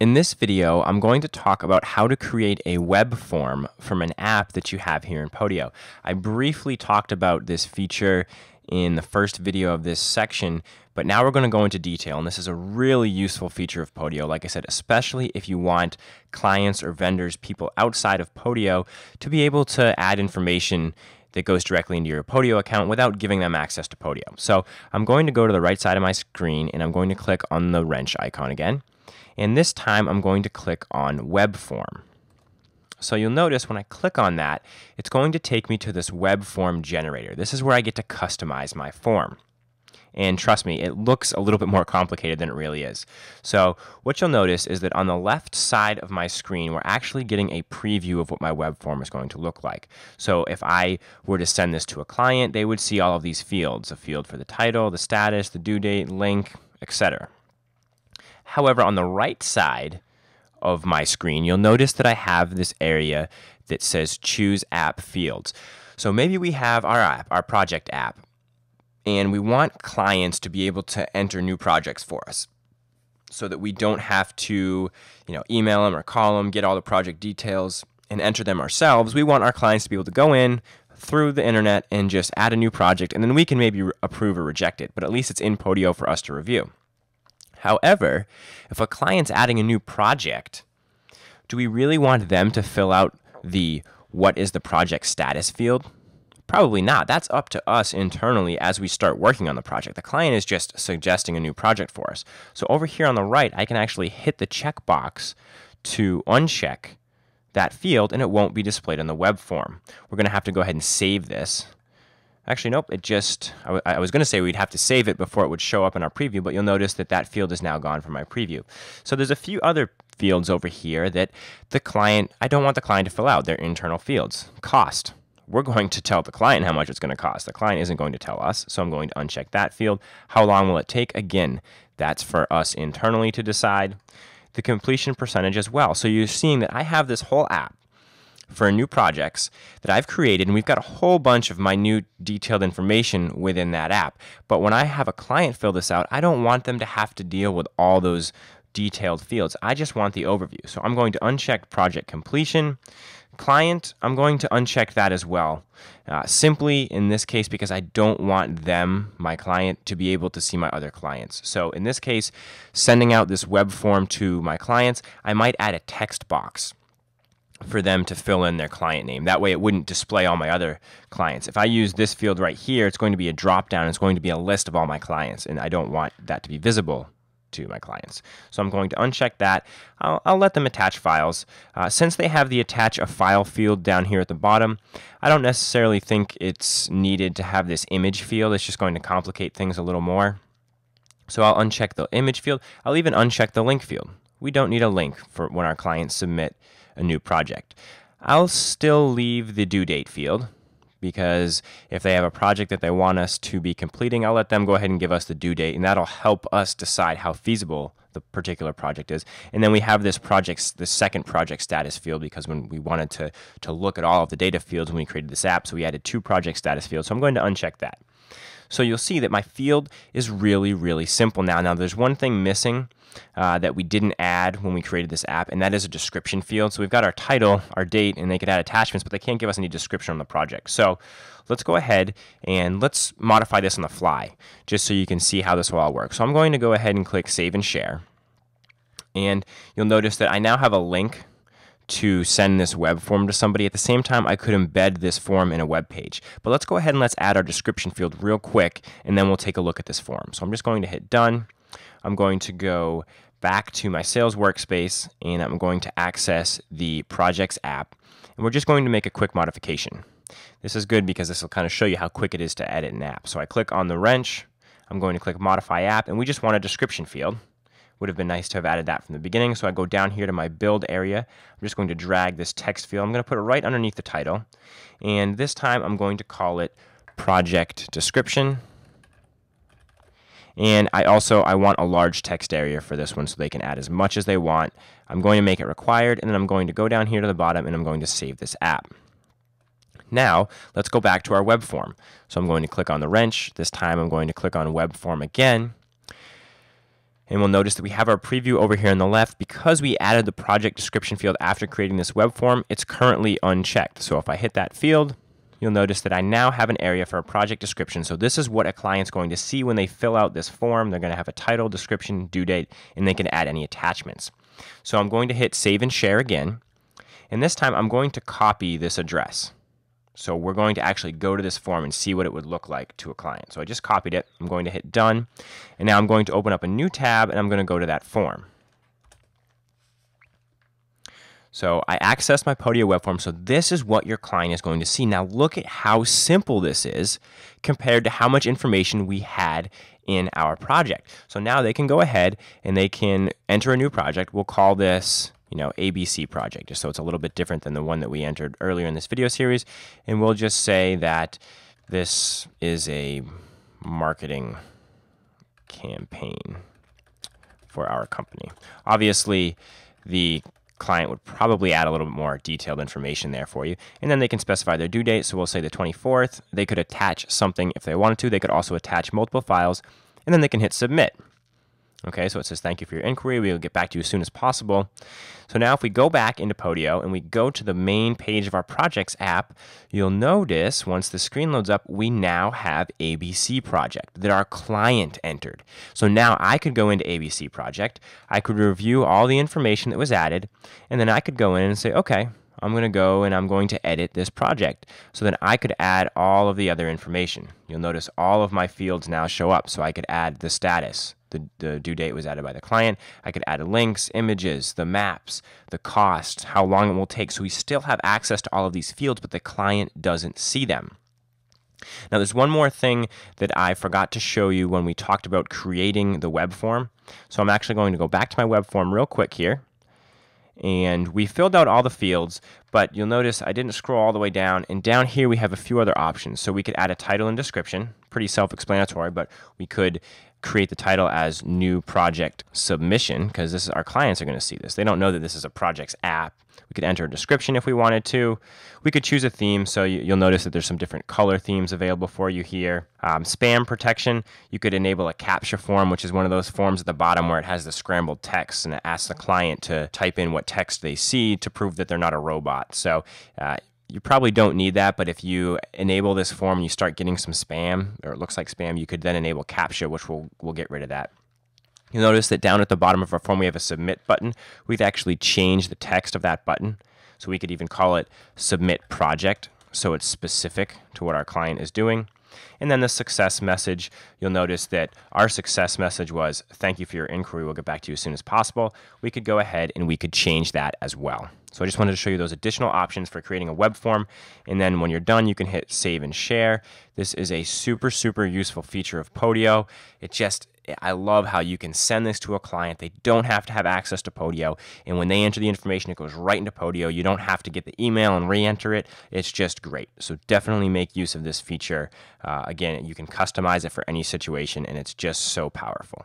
In this video, I'm going to talk about how to create a web form from an app that you have here in Podio. I briefly talked about this feature in the first video of this section, but now we're going to go into detail, and this is a really useful feature of Podio, like I said, especially if you want clients or vendors, people outside of Podio, to be able to add information that goes directly into your Podio account without giving them access to Podio. So I'm going to go to the right side of my screen, and I'm going to click on the wrench icon again and this time I'm going to click on web form. So you'll notice when I click on that, it's going to take me to this web form generator. This is where I get to customize my form. And trust me, it looks a little bit more complicated than it really is. So what you'll notice is that on the left side of my screen, we're actually getting a preview of what my web form is going to look like. So if I were to send this to a client, they would see all of these fields, a field for the title, the status, the due date, link, etc. However, on the right side of my screen, you'll notice that I have this area that says choose app fields. So maybe we have our app, our project app, and we want clients to be able to enter new projects for us so that we don't have to, you know, email them or call them, get all the project details and enter them ourselves. We want our clients to be able to go in through the internet and just add a new project and then we can maybe approve or reject it, but at least it's in Podio for us to review. However, if a client's adding a new project, do we really want them to fill out the what is the project status field? Probably not. That's up to us internally as we start working on the project. The client is just suggesting a new project for us. So over here on the right, I can actually hit the checkbox to uncheck that field and it won't be displayed on the web form. We're going to have to go ahead and save this. Actually, nope, it just, I, was going to say we'd have to save it before it would show up in our preview, but you'll notice that that field is now gone from my preview. So there's a few other fields over here that the client, I don't want the client to fill out, they're internal fields. Cost, we're going to tell the client how much it's going to cost. The client isn't going to tell us, so I'm going to uncheck that field. How long will it take? Again, that's for us internally to decide. The completion percentage as well. So you're seeing that I have this whole app for new projects that I've created, and we've got a whole bunch of minute, detailed information within that app. But when I have a client fill this out, I don't want them to have to deal with all those detailed fields. I just want the overview. So I'm going to uncheck project completion. Client, I'm going to uncheck that as well. Uh, simply in this case, because I don't want them, my client, to be able to see my other clients. So in this case, sending out this web form to my clients, I might add a text box for them to fill in their client name. That way it wouldn't display all my other clients. If I use this field right here, it's going to be a drop down. It's going to be a list of all my clients and I don't want that to be visible to my clients. So I'm going to uncheck that. I'll, I'll let them attach files. Uh, since they have the attach a file field down here at the bottom, I don't necessarily think it's needed to have this image field. It's just going to complicate things a little more. So I'll uncheck the image field. I'll even uncheck the link field. We don't need a link for when our clients submit a new project. I'll still leave the due date field because if they have a project that they want us to be completing, I'll let them go ahead and give us the due date, and that'll help us decide how feasible the particular project is. And then we have this project, the second project status field, because when we wanted to, to look at all of the data fields when we created this app, so we added two project status fields. So I'm going to uncheck that. So you'll see that my field is really, really simple now. Now there's one thing missing uh, that we didn't add when we created this app, and that is a description field. So we've got our title, our date, and they could add attachments, but they can't give us any description on the project. So let's go ahead and let's modify this on the fly, just so you can see how this will all work. So I'm going to go ahead and click Save and Share. And you'll notice that I now have a link to send this web form to somebody. At the same time, I could embed this form in a web page. But let's go ahead and let's add our description field real quick, and then we'll take a look at this form. So I'm just going to hit done. I'm going to go back to my sales workspace, and I'm going to access the projects app. And we're just going to make a quick modification. This is good because this will kind of show you how quick it is to edit an app. So I click on the wrench. I'm going to click modify app, and we just want a description field. Would have been nice to have added that from the beginning. So I go down here to my build area. I'm just going to drag this text field. I'm going to put it right underneath the title. And this time I'm going to call it project description. And I also, I want a large text area for this one so they can add as much as they want. I'm going to make it required and then I'm going to go down here to the bottom and I'm going to save this app. Now, let's go back to our web form. So I'm going to click on the wrench. This time I'm going to click on web form again. And we'll notice that we have our preview over here on the left. Because we added the project description field after creating this web form, it's currently unchecked. So if I hit that field, you'll notice that I now have an area for a project description. So this is what a client's going to see when they fill out this form. They're going to have a title, description, due date, and they can add any attachments. So I'm going to hit save and share again. And this time I'm going to copy this address. So we're going to actually go to this form and see what it would look like to a client. So I just copied it. I'm going to hit done. And now I'm going to open up a new tab and I'm going to go to that form. So I access my Podio web form. So this is what your client is going to see. Now look at how simple this is compared to how much information we had in our project. So now they can go ahead and they can enter a new project. We'll call this you know, ABC project, so it's a little bit different than the one that we entered earlier in this video series. And we'll just say that this is a marketing campaign for our company. Obviously, the client would probably add a little bit more detailed information there for you. And then they can specify their due date. So we'll say the 24th. They could attach something if they wanted to. They could also attach multiple files and then they can hit submit. Okay, so it says, thank you for your inquiry. We will get back to you as soon as possible. So now if we go back into Podio and we go to the main page of our projects app, you'll notice once the screen loads up, we now have ABC project that our client entered. So now I could go into ABC project. I could review all the information that was added, and then I could go in and say, okay, I'm going to go and I'm going to edit this project so that I could add all of the other information. You'll notice all of my fields now show up so I could add the status. The, the due date was added by the client. I could add links, images, the maps, the cost, how long it will take. So we still have access to all of these fields, but the client doesn't see them. Now, there's one more thing that I forgot to show you when we talked about creating the web form. So I'm actually going to go back to my web form real quick here and we filled out all the fields, but you'll notice I didn't scroll all the way down, and down here we have a few other options. So we could add a title and description, pretty self explanatory, but we could create the title as new project submission because this is our clients are going to see this. They don't know that this is a project's app. We could enter a description if we wanted to. We could choose a theme. So you, will notice that there's some different color themes available for you here. Um, spam protection. You could enable a CAPTCHA form, which is one of those forms at the bottom where it has the scrambled text and it asks the client to type in what text they see to prove that they're not a robot. So uh, you probably don't need that, but if you enable this form and you start getting some spam, or it looks like spam, you could then enable CAPTCHA, which will will get rid of that. You'll notice that down at the bottom of our form, we have a submit button. We've actually changed the text of that button. So we could even call it submit project, so it's specific to what our client is doing. And then the success message, you'll notice that our success message was, thank you for your inquiry, we'll get back to you as soon as possible. We could go ahead and we could change that as well. So I just wanted to show you those additional options for creating a web form. And then when you're done, you can hit save and share. This is a super, super useful feature of Podio. It just, I love how you can send this to a client. They don't have to have access to Podio. And when they enter the information, it goes right into Podio. You don't have to get the email and re enter it. It's just great. So definitely make use of this feature. Uh, again, you can customize it for any situation, and it's just so powerful.